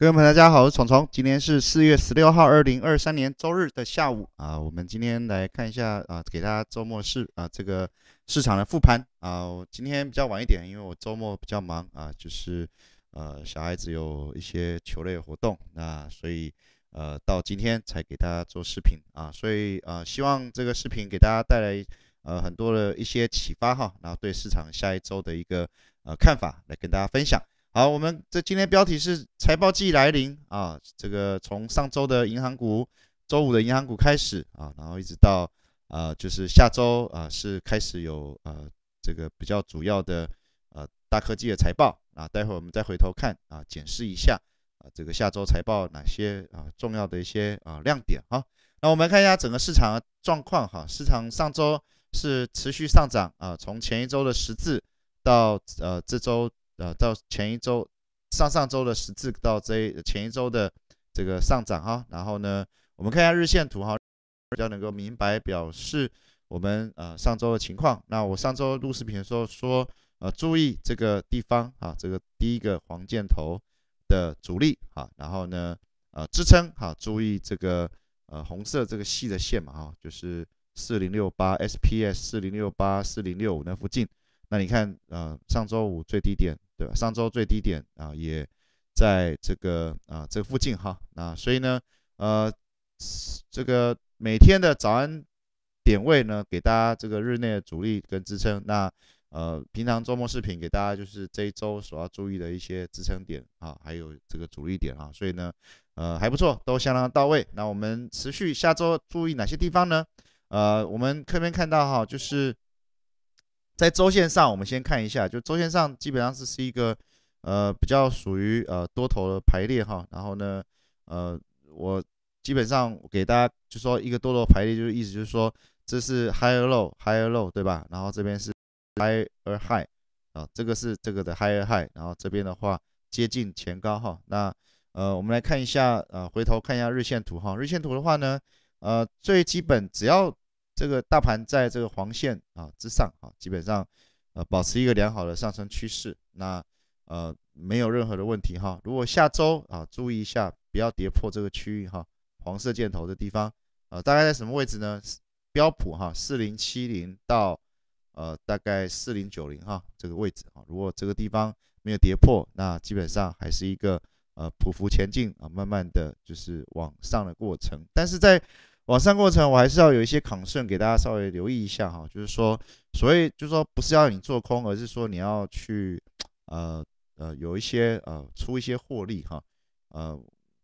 各位朋友大家好，我是虫虫。今天是四月十六号，二零二三年周日的下午啊。我们今天来看一下啊，给大家周末市啊这个市场的复盘啊。今天比较晚一点，因为我周末比较忙啊，就是呃小孩子有一些球类活动，那所以呃到今天才给大家做视频啊。所以呃希望这个视频给大家带来呃很多的一些启发哈，然后对市场下一周的一个呃看法来跟大家分享。好，我们这今天标题是财报季来临啊，这个从上周的银行股，周五的银行股开始啊，然后一直到啊，就是下周啊，是开始有呃这个比较主要的呃大科技的财报啊，待会儿我们再回头看啊，检视一下啊，这个下周财报哪些啊重要的一些啊亮点哈。那我们看一下整个市场的状况哈，市场上周是持续上涨啊，从前一周的十字到呃这周。啊，到前一周，上上周的十字到这前一周的这个上涨哈，然后呢，我们看一下日线图哈，比较能够明白表示我们呃上周的情况。那我上周录视频说说呃注意这个地方啊，这个第一个黄箭头的阻力啊，然后呢呃支撑哈，注意这个呃红色这个细的线嘛哈，就是四零六八 S P S 四零六八四零六五那附近。那你看啊，上周五最低点对吧？上周最低点啊，也在这个啊这附近哈。那所以呢，呃，这个每天的早安点位呢，给大家这个日内的阻力跟支撑。那呃，平常周末视频给大家就是这一周所要注意的一些支撑点啊，还有这个阻力点啊。所以呢，呃，还不错，都相当到位。那我们持续下周注意哪些地方呢？呃，我们课边看到哈，就是。在周线上，我们先看一下，就周线上基本上是是一个，呃，比较属于呃多头的排列哈。然后呢，呃，我基本上给大家就说一个多头排列，就是意思就是说这是 high low high low 对吧？然后这边是 high r high，啊，这个是这个的 high high，然后这边的话接近前高哈。那呃，我们来看一下，呃，回头看一下日线图哈。日线图的话呢，呃，最基本只要这个大盘在这个黄线啊之上啊，基本上，呃，保持一个良好的上升趋势。那呃，没有任何的问题哈。如果下周啊，注意一下，不要跌破这个区域哈，黄色箭头的地方啊，大概在什么位置呢？标普哈，四零七零到呃，大概四零九零哈，这个位置啊。如果这个地方没有跌破，那基本上还是一个呃，匍匐前进啊，慢慢的就是往上的过程。但是在往上过程，我还是要有一些 c a n 给大家稍微留意一下哈，就是说，所以就是说，不是要你做空，而是说你要去，呃呃，有一些呃出一些获利哈，呃，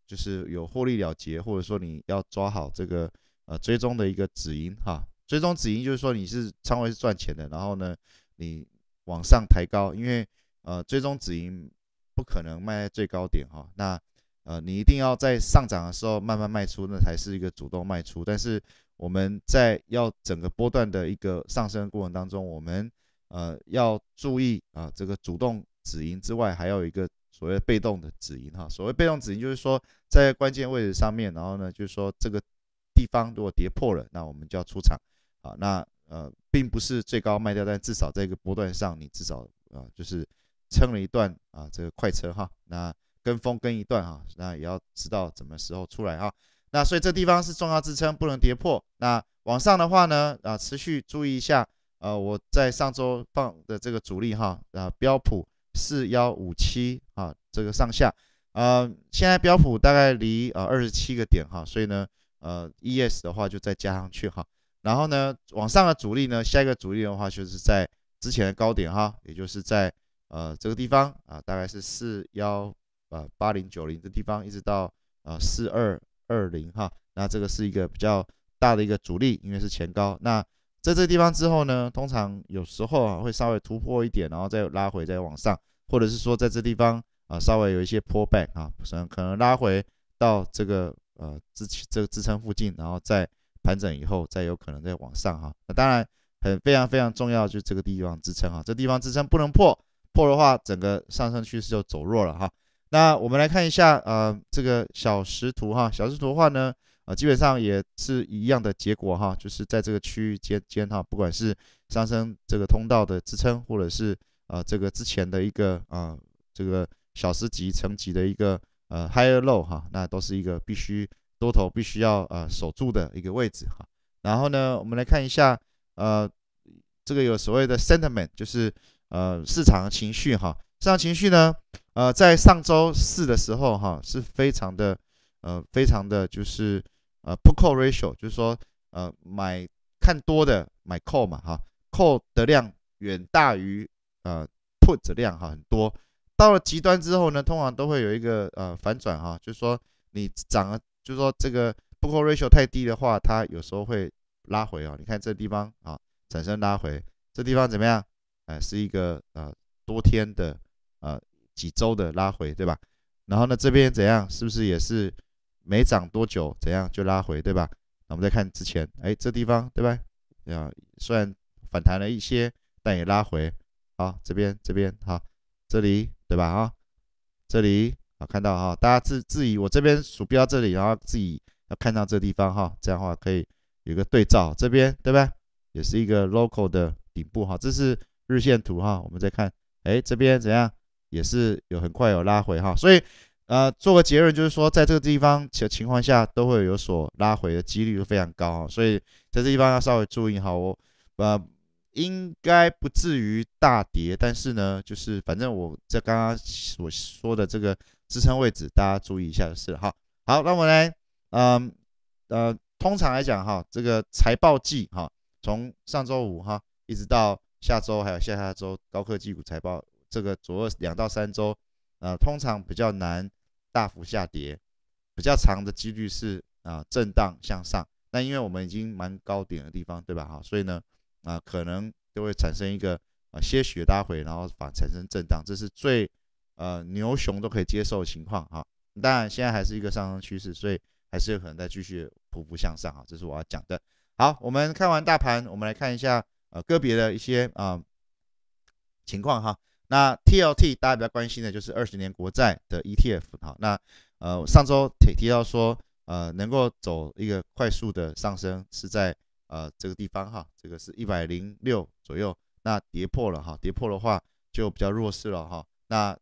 就是有获利了结，或者说你要抓好这个呃追踪的一个止盈哈，追踪止盈就是说你是仓位是赚钱的，然后呢，你往上抬高，因为呃追踪止盈不可能卖在最高点哈，那。呃，你一定要在上涨的时候慢慢卖出，那才是一个主动卖出。但是我们在要整个波段的一个上升过程当中，我们呃要注意啊，这个主动止盈之外，还有一个所谓被动的止盈哈。所谓被动止盈就是说，在关键位置上面，然后呢，就是说这个地方如果跌破了，那我们就要出场啊。那呃，并不是最高卖掉，但至少在一个波段上，你至少啊，就是撑了一段啊，这个快车哈。那跟风跟一段哈，那也要知道什么时候出来哈。那所以这地方是重要支撑，不能跌破。那往上的话呢，啊，持续注意一下。呃，我在上周放的这个主力哈，啊，标普四幺五七啊，这个上下。呃，现在标普大概离啊二十七个点哈，所以呢，呃，E S 的话就再加上去哈。然后呢，往上的主力呢，下一个主力的话就是在之前的高点哈，也就是在呃这个地方啊，大概是四幺。呃，八零九零这地方一直到呃四二二零哈，那这个是一个比较大的一个阻力，因为是前高。那在这个地方之后呢，通常有时候啊会稍微突破一点，然后再拉回再往上，或者是说在这地方啊稍微有一些 pull back 啊，可能拉回到这个呃支这个支撑附近，然后再盘整以后，再有可能再往上哈。那当然很非常非常重要，就这个地方支撑啊，这地方支撑不能破，破的话整个上升趋势就走弱了哈。那我们来看一下，呃，这个小时图哈，小时图的话呢，呃，基本上也是一样的结果哈，就是在这个区域间间哈，不管是上升这个通道的支撑，或者是呃这个之前的一个啊这个小时级层级的一个呃 high e r low 哈，那都是一个必须多头必须要啊守住的一个位置哈。然后呢，我们来看一下，呃，这个有所谓的 sentiment，就是呃市场情绪哈，市场情绪呢。呃，在上周四的时候，哈，是非常的，呃，非常的就是呃，put call ratio，就是说，呃，买看多的买 call 嘛，哈，call 的量远大于呃 put 的量，哈，很多。到了极端之后呢，通常都会有一个呃反转，哈，就是说你涨了，就是说这个 put call ratio 太低的话，它有时候会拉回啊。你看这地方啊，产生拉回，这地方怎么样？哎，是一个呃多天的呃。几周的拉回，对吧？然后呢，这边怎样？是不是也是没涨多久，怎样就拉回，对吧？那我们再看之前，哎，这地方，对吧？啊，虽然反弹了一些，但也拉回。好，这边，这边，哈，这里，对吧？啊，这里，啊，看到哈，大家自自己，我这边鼠标这里，然后自己要看到这地方，哈，这样的话可以有个对照。这边，对吧？也是一个 local 的顶部，哈，这是日线图，哈，我们再看，哎，这边怎样？也是有很快有拉回哈，所以呃，做个结论就是说，在这个地方情情况下，都会有所拉回的几率就非常高啊，所以在这地方要稍微注意好哦。呃，应该不至于大跌，但是呢，就是反正我在刚刚所说的这个支撑位置，大家注意一下就是哈。好，那我们来，嗯呃，通常来讲哈，这个财报季哈，从上周五哈，一直到下周还有下下周，高科技股财报。这个左两到三周，呃，通常比较难大幅下跌，比较长的几率是啊震荡向上。那因为我们已经蛮高点的地方，对吧？哈，所以呢啊，可能就会产生一个啊些许拉回，然后把产生震荡，这是最呃牛熊都可以接受的情况哈。当然，现在还是一个上升趋势，所以还是有可能再继续步步向上哈。这是我要讲的。好，我们看完大盘，我们来看一下呃个别的一些啊情况哈。那 TLT 大家比较关心的就是二十年国债的 ETF，哈。那呃上周提提到说呃能够走一个快速的上升是在呃这个地方哈，这个是一百零六左右，那跌破了哈，跌破的话就比较弱势了哈，那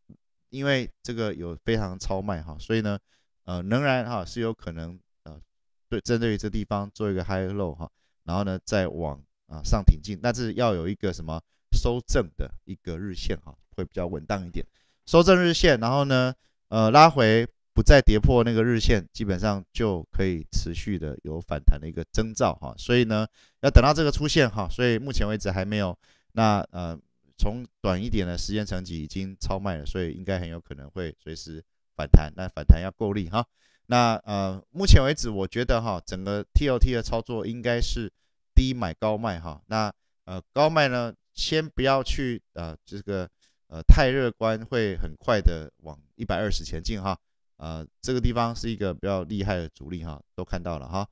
因为这个有非常超卖哈，所以呢呃仍然哈是有可能呃对针对于这地方做一个 high low 哈，然后呢再往啊上挺进，但是要有一个什么。收正的一个日线哈，会比较稳当一点。收正日线，然后呢，呃，拉回不再跌破那个日线，基本上就可以持续的有反弹的一个征兆哈。所以呢，要等到这个出现哈。所以目前为止还没有，那呃，从短一点的时间层级已经超卖了，所以应该很有可能会随时反弹。那反弹要够力哈。那呃，目前为止我觉得哈，整个 T O T 的操作应该是低买高卖哈。那呃，高卖呢？先不要去呃，这个呃太乐观，会很快的往一百二十前进哈，呃，这个地方是一个比较厉害的阻力哈，都看到了哈，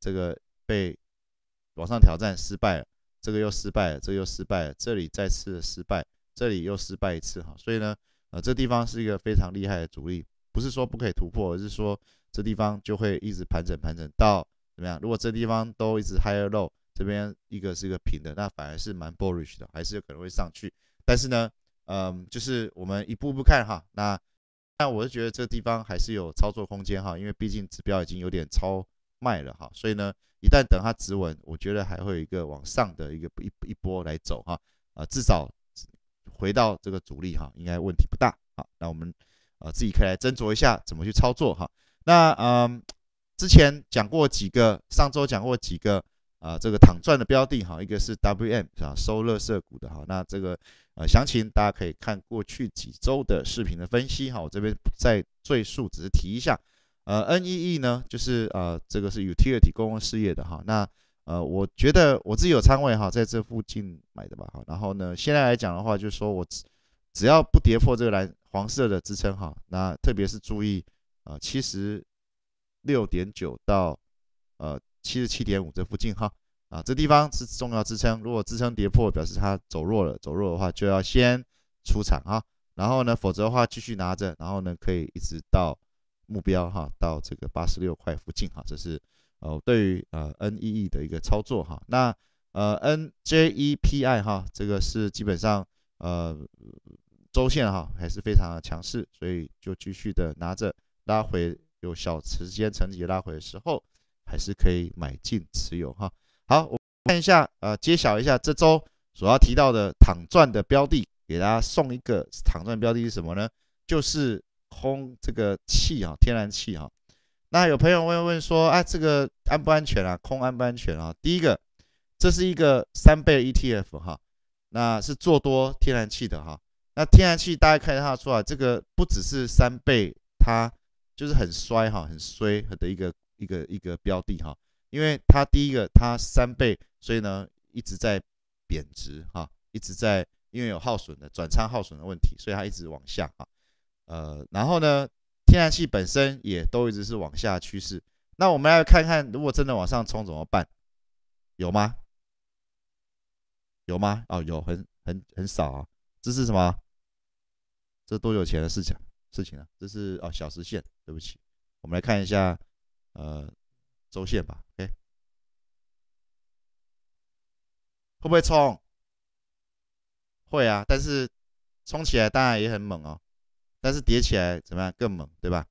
这个被往上挑战失败了，这个又失败了，这个又失败了，这里再次失败，这里又失败一次哈，所以呢，呃，这地方是一个非常厉害的阻力，不是说不可以突破，而是说这地方就会一直盘整盘整到怎么样？如果这地方都一直 high low。这边一个是一个平的，那反而是蛮 bullish 的，还是有可能会上去。但是呢，嗯，就是我们一步步看哈。那那我是觉得这个地方还是有操作空间哈，因为毕竟指标已经有点超卖了哈。所以呢，一旦等它止稳，我觉得还会一个往上的一个一一波来走哈。啊，至少回到这个阻力哈，应该问题不大。好，那我们啊自己可以来斟酌一下怎么去操作哈。那嗯，之前讲过几个，上周讲过几个。啊，这个躺赚的标的哈，一个是 WM 吧，收热色股的哈。那这个呃，详情大家可以看过去几周的视频的分析哈。我这边再赘述，只是提一下。呃，NEE 呢，就是呃，这个是 utility 公共事业的哈。那呃，我觉得我自己有仓位哈，在这附近买的吧。哈。然后呢，现在来讲的话，就是说我只要不跌破这个蓝黄色的支撑哈，那特别是注意啊，七十六点九到呃。七十七点五这附近哈啊，这地方是重要支撑，如果支撑跌破，表示它走弱了，走弱的话就要先出场哈，然后呢，否则的话继续拿着，然后呢可以一直到目标哈，到这个八十六块附近哈，这是呃对于呃 N E E 的一个操作哈，那呃 N J E P I 哈，这个是基本上呃周线哈还是非常的强势，所以就继续的拿着，拉回有小时间层级拉回的时候。还是可以买进持有哈。好，我看一下，呃，揭晓一下这周所要提到的躺赚的标的，给大家送一个躺赚标的是什么呢？就是空这个气啊，天然气哈。那有朋友问问说，啊，这个安不安全啊？空安不安全啊？第一个，这是一个三倍 ETF 哈，那是做多天然气的哈。那天然气大家看得出来，这个不只是三倍，它就是很衰哈，很衰的一个。一个一个标的哈，因为它第一个它三倍，所以呢一直在贬值哈，一直在因为有耗损的转仓耗损的问题，所以它一直往下啊。呃，然后呢，天然气本身也都一直是往下趋势。那我们来看看，如果真的往上冲怎么办？有吗？有吗？哦，有很很很少啊。这是什么？这多久前的事情事情啊？这是哦小时线，对不起，我们来看一下。呃，周线吧，OK，会不会冲？会啊，但是冲起来当然也很猛哦，但是叠起来怎么样更猛，对吧？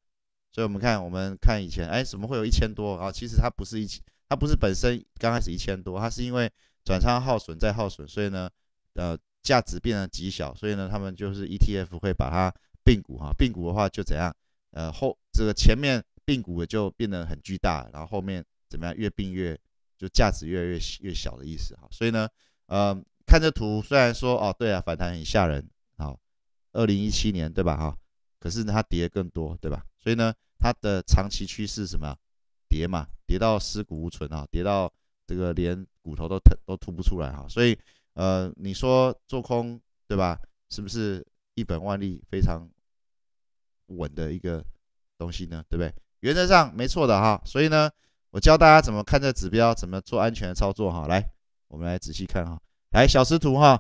所以，我们看，我们看以前，哎，怎么会有一千多啊？其实它不是一千，它不是本身刚开始一千多，它是因为转仓耗损再耗损，所以呢，呃，价值变得极小，所以呢，他们就是 ETF 会把它并股哈，并股的话就怎样？呃，后这个前面。并股也就变得很巨大，然后后面怎么样越并越就价值越来越越小的意思哈，所以呢，呃，看这图虽然说哦对啊反弹很吓人，好，二零一七年对吧哈，可是它跌更多对吧？所以呢它的长期趋势什么啊？跌嘛，跌到尸骨无存啊，跌到这个连骨头都疼都吐不出来哈，所以呃你说做空对吧？是不是一本万利非常稳的一个东西呢？对不对？原则上没错的哈，所以呢，我教大家怎么看这指标，怎么做安全的操作哈。来，我们来仔细看哈。来，小时图哈，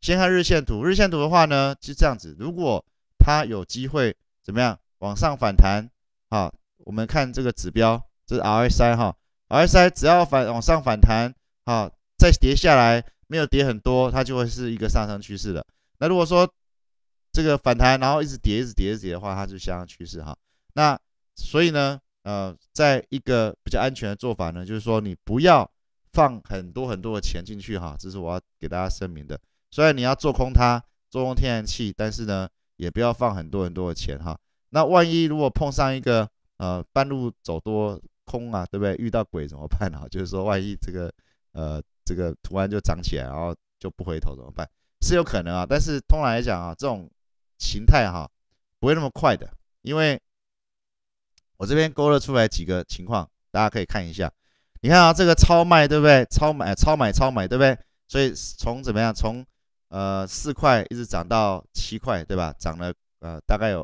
先看日线图。日线图的话呢，是这样子，如果它有机会怎么样往上反弹，哈，我们看这个指标，这是 RSI 哈，RSI 只要反往上反弹，哈，再跌下来没有跌很多，它就会是一个上升趋势的。那如果说这个反弹然后一直跌，一直跌，一直跌的话，它就下降趋势哈。那所以呢，呃，在一个比较安全的做法呢，就是说你不要放很多很多的钱进去哈，这是我要给大家声明的。虽然你要做空它，做空天然气，但是呢，也不要放很多很多的钱哈。那万一如果碰上一个呃半路走多空啊，对不对？遇到鬼怎么办啊？就是说，万一这个呃这个突然就涨起来，然后就不回头怎么办？是有可能啊，但是通常来讲啊，这种形态哈不会那么快的，因为。我这边勾勒出来几个情况，大家可以看一下。你看啊，这个超卖对不对？超买、超买、超买对不对？所以从怎么样？从呃四块一直涨到七块，对吧？涨了呃大概有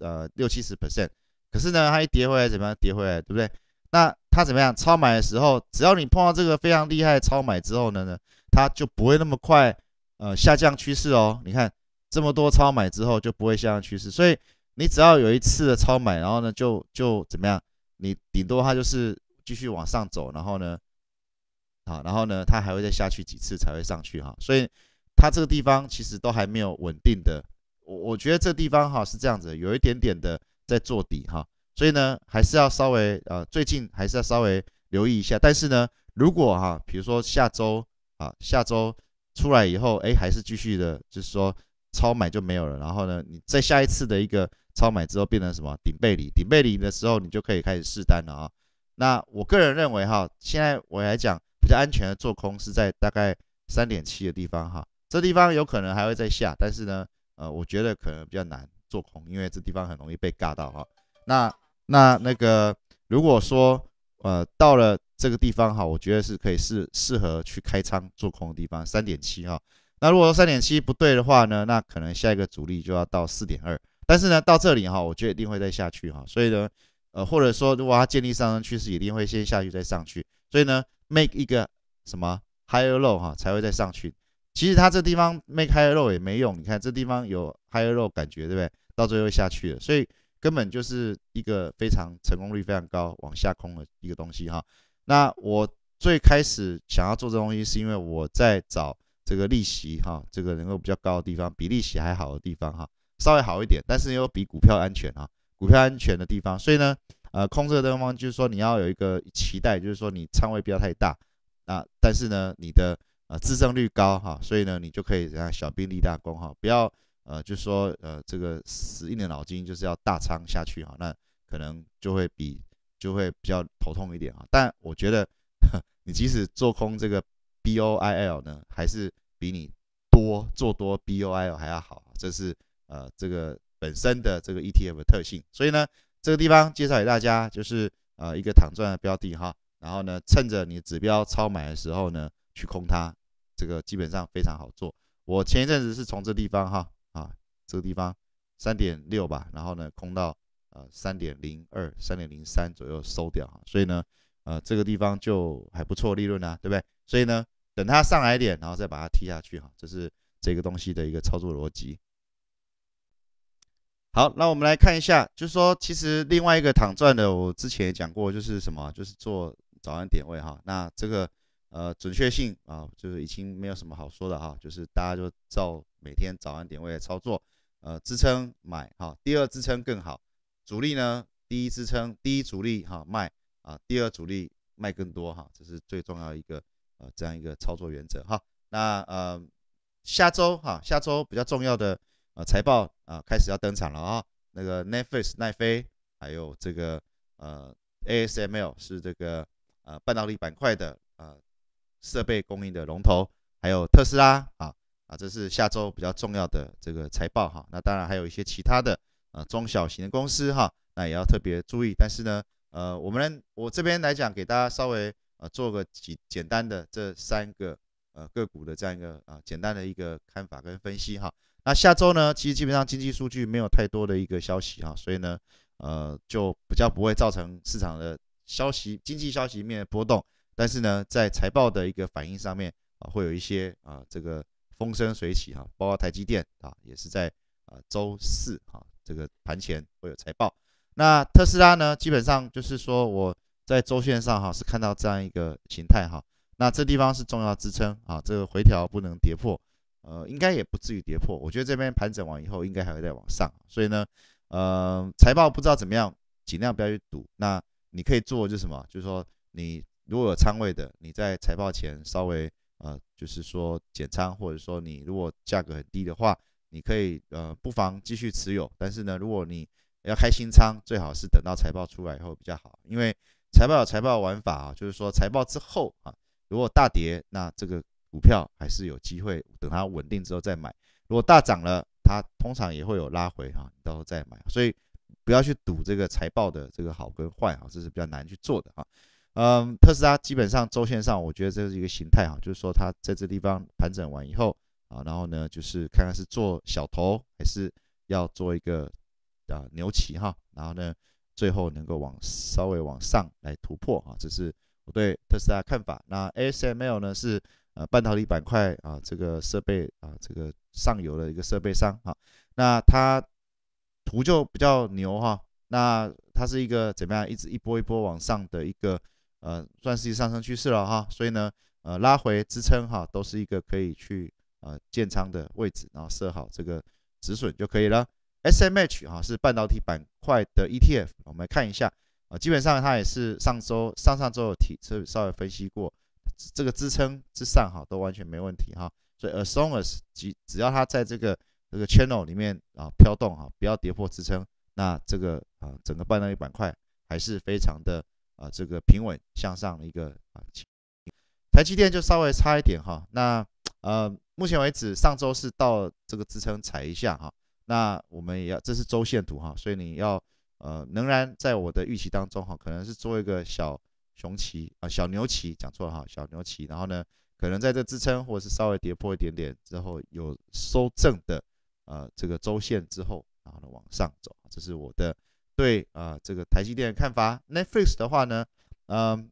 呃六七十 percent。可是呢，它一跌回来怎么样？跌回来对不对？那它怎么样？超买的时候，只要你碰到这个非常厉害超买之后呢呢，它就不会那么快呃下降趋势哦。你看这么多超买之后就不会下降趋势，所以。你只要有一次的超买，然后呢，就就怎么样？你顶多它就是继续往上走，然后呢，好，然后呢，它还会再下去几次才会上去哈。所以它这个地方其实都还没有稳定的。我我觉得这地方哈是这样子，有一点点的在做底哈。所以呢，还是要稍微呃，最近还是要稍微留意一下。但是呢，如果哈，比如说下周啊，下周出来以后，哎，还是继续的，就是说超买就没有了。然后呢，你在下一次的一个。超买之后变成什么顶背离，顶背离的时候你就可以开始试单了啊。那我个人认为哈，现在我来讲比较安全的做空是在大概三点七的地方哈，这地方有可能还会再下，但是呢呃我觉得可能比较难做空，因为这地方很容易被尬到哈。那那那个如果说呃到了这个地方哈，我觉得是可以适适合去开仓做空的地方三点七哈。那如果说三点七不对的话呢，那可能下一个阻力就要到四点二。但是呢，到这里哈，我觉得一定会再下去哈，所以呢，呃，或者说如果它建立上升趋势，一定会先下去再上去，所以呢，make 一个什么 high e low 哈才会再上去。其实它这地方 make high e low 也没用，你看这地方有 high e low 感觉，对不对？到最后下去了，所以根本就是一个非常成功率非常高往下空的一个东西哈。那我最开始想要做这东西，是因为我在找这个利息哈，这个能够比较高的地方，比利息还好的地方哈。稍微好一点，但是又比股票安全啊。股票安全的地方，所以呢，呃，空这个地方就是说你要有一个期待，就是说你仓位不要太大啊。但是呢，你的呃自胜率高哈，所以呢，你就可以让小兵立大功哈。不要呃，就说呃这个死硬的脑筋就是要大仓下去哈，那可能就会比就会比较头痛一点啊。但我觉得 你即使做空这个 BOIL 呢，还是比你多做多 BOIL 还要好，这是。呃，这个本身的这个 ETF 的特性，所以呢，这个地方介绍给大家就是呃一个躺赚的标的哈，然后呢，趁着你指标超买的时候呢，去空它，这个基本上非常好做。我前一阵子是从这地方哈啊，这个地方三点六吧，然后呢空到呃三点零二、三点零三左右收掉哈，所以呢呃这个地方就还不错利润啊，对不对？所以呢，等它上来一点，然后再把它踢下去哈，这是这个东西的一个操作逻辑。好，那我们来看一下，就是说，其实另外一个躺赚的，我之前也讲过，就是什么，就是做早安点位哈。那这个呃准确性啊，就是已经没有什么好说的哈，就是大家就照每天早安点位的操作，呃，支撑买哈，第二支撑更好，主力呢，第一支撑，第一主力哈卖啊，第二主力卖更多哈，这是最重要的一个呃这样一个操作原则哈。那呃下周哈，下周比较重要的。呃，财报啊，开始要登场了啊。那个 Netflix 奈飞，还有这个呃 ASML 是这个呃半导体板块的呃设备供应的龙头，还有特斯拉啊啊，这是下周比较重要的这个财报哈。那当然还有一些其他的呃中小型公司哈，那也要特别注意。但是呢，呃，我们我这边来讲，给大家稍微呃做个几简单的这三个呃个股的这样一个啊简单的一个看法跟分析哈。那下周呢，其实基本上经济数据没有太多的一个消息哈，所以呢，呃，就比较不会造成市场的消息经济消息面波动。但是呢，在财报的一个反应上面啊，会有一些啊，这个风生水起哈，包括台积电啊，也是在啊周四哈这个盘前会有财报。那特斯拉呢，基本上就是说我在周线上哈是看到这样一个形态哈，那这地方是重要支撑啊，这个回调不能跌破。呃，应该也不至于跌破。我觉得这边盘整完以后，应该还会再往上。所以呢，呃，财报不知道怎么样，尽量不要去赌。那你可以做就是什么，就是说你如果有仓位的，你在财报前稍微呃，就是说减仓，或者说你如果价格很低的话，你可以呃，不妨继续持有。但是呢，如果你要开新仓，最好是等到财报出来以后比较好。因为财报有财报玩法啊，就是说财报之后啊，如果大跌，那这个。股票还是有机会，等它稳定之后再买。如果大涨了，它通常也会有拉回哈，你到时候再买。所以不要去赌这个财报的这个好跟坏哈，这是比较难去做的啊。嗯，特斯拉基本上周线上，我觉得这是一个形态哈，就是说它在这地方盘整完以后啊，然后呢就是看看是做小头还是要做一个啊牛旗哈，然后呢最后能够往稍微往上来突破啊，这是我对特斯拉看法。那 ASML 呢是。呃，半导体板块啊，这个设备啊，这个上游的一个设备商啊，那它图就比较牛哈，那它是一个怎么样，一直一波一波往上的一个呃，算是一上升趋势了哈，所以呢，呃，拉回支撑哈，都是一个可以去呃建仓的位置，然后设好这个止损就可以了。SMH 哈是半导体板块的 ETF，我们来看一下啊，基本上它也是上周上上周有提，是稍微分析过。这个支撑之上哈，都完全没问题哈。所以，as long as 只只要它在这个这个 channel 里面啊飘动哈，不要跌破支撑，那这个啊整个半导体板块还是非常的啊这个平稳向上的一个啊情。台积电就稍微差一点哈。那呃目前为止上周是到这个支撑踩一下哈。那我们也要这是周线图哈，所以你要呃仍然在我的预期当中哈，可能是做一个小。雄旗啊，小牛旗讲错了哈，小牛旗。然后呢，可能在这支撑或者是稍微跌破一点点之后，有收正的呃这个周线之后，然后呢往上走。这是我的对啊这个台积电的看法。Netflix 的话呢，嗯，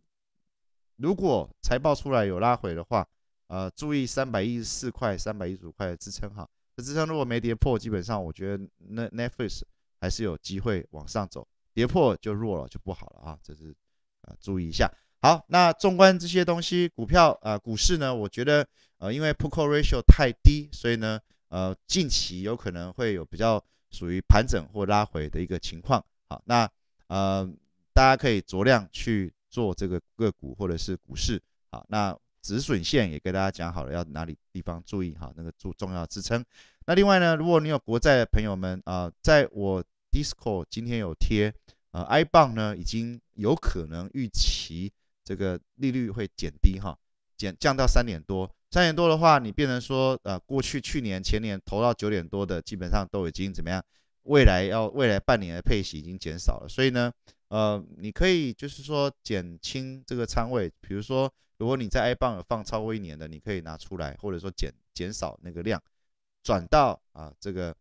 如果财报出来有拉回的话，呃，注意三百一十四块、三百一十五块的支撑哈。这支撑如果没跌破，基本上我觉得 Ne Netflix 还是有机会往上走。跌破就弱了，就不好了啊。这是。啊，注意一下。好，那纵观这些东西，股票啊，股市呢，我觉得呃，因为 P/E ratio 太低，所以呢，呃，近期有可能会有比较属于盘整或拉回的一个情况。好，那呃，大家可以酌量去做这个个股或者是股市。好，那止损线也跟大家讲好了，要哪里地方注意哈？那个重重要支撑。那另外呢，如果你有国债的朋友们啊，在我 Discord 今天有贴，呃，I bond 呢已经。有可能预期这个利率会减低哈，减降到三点多，三点多的话，你变成说，呃，过去去年前年投到九点多的，基本上都已经怎么样？未来要未来半年的配息已经减少了，所以呢，呃，你可以就是说减轻这个仓位，比如说如果你在 i 棒 o n 放超过一年的，你可以拿出来，或者说减减少那个量，转到啊这个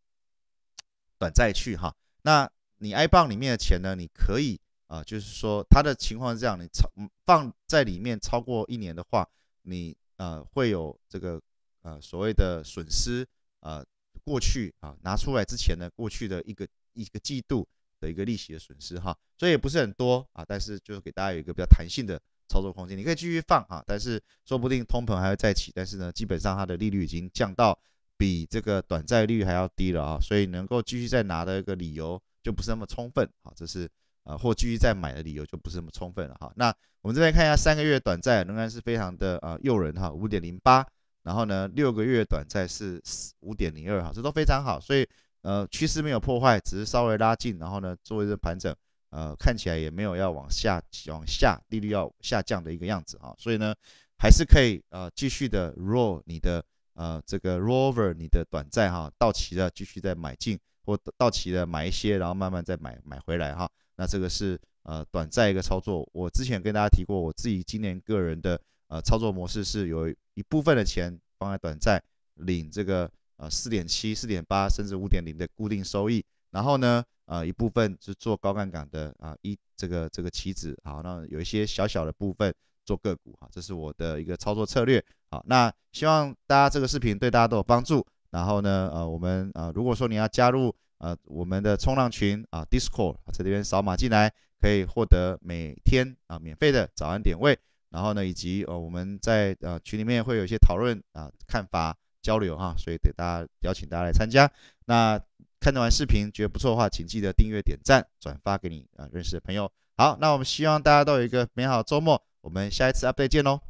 短债去哈。那你 i 棒 o n 里面的钱呢，你可以。啊，就是说，它的情况是这样，你超放在里面超过一年的话，你呃会有这个呃所谓的损失，呃过去啊拿出来之前呢，过去的一个一个季度的一个利息的损失哈，所以也不是很多啊，但是就是给大家有一个比较弹性的操作空间，你可以继续放啊，但是说不定通膨还会再起，但是呢，基本上它的利率已经降到比这个短债率还要低了啊，所以能够继续再拿的一个理由就不是那么充分啊，这是。呃，或继续再买的理由就不是那么充分了哈。那我们这边看一下三个月短债仍然是非常的呃诱人哈，五点零八，然后呢六个月短债是五点零二哈，这都非常好，所以呃趋势没有破坏，只是稍微拉近，然后呢做一阵盘整，呃看起来也没有要往下往下利率要下降的一个样子哈，所以呢还是可以呃继续的 roll 你的呃这个 rollover 你的短债哈，到期了继续再买进，或到期了买一些，然后慢慢再买买回来哈。那这个是呃短暂一个操作，我之前跟大家提过，我自己今年个人的呃操作模式是有一部分的钱放在短债，领这个呃四点七、四点八甚至五点零的固定收益，然后呢呃一部分是做高杠杆的啊一这个这个棋子啊，那有一些小小的部分做个股啊，这是我的一个操作策略好，那希望大家这个视频对大家都有帮助，然后呢呃我们呃，如果说你要加入。呃，我们的冲浪群啊，Discord 啊，在这边扫码进来，可以获得每天啊免费的早安点位，然后呢，以及呃我们在呃群里面会有一些讨论啊，看法交流哈，所以给大家邀请大家来参加。那看的完视频觉得不错的话，请记得订阅、点赞、转发给你啊认识的朋友。好，那我们希望大家都有一个美好的周末，我们下一次 update 见喽。